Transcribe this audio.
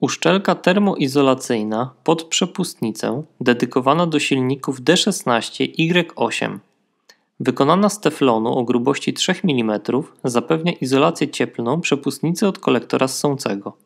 Uszczelka termoizolacyjna pod przepustnicę dedykowana do silników D16Y8. Wykonana z teflonu o grubości 3 mm zapewnia izolację cieplną przepustnicy od kolektora ssącego.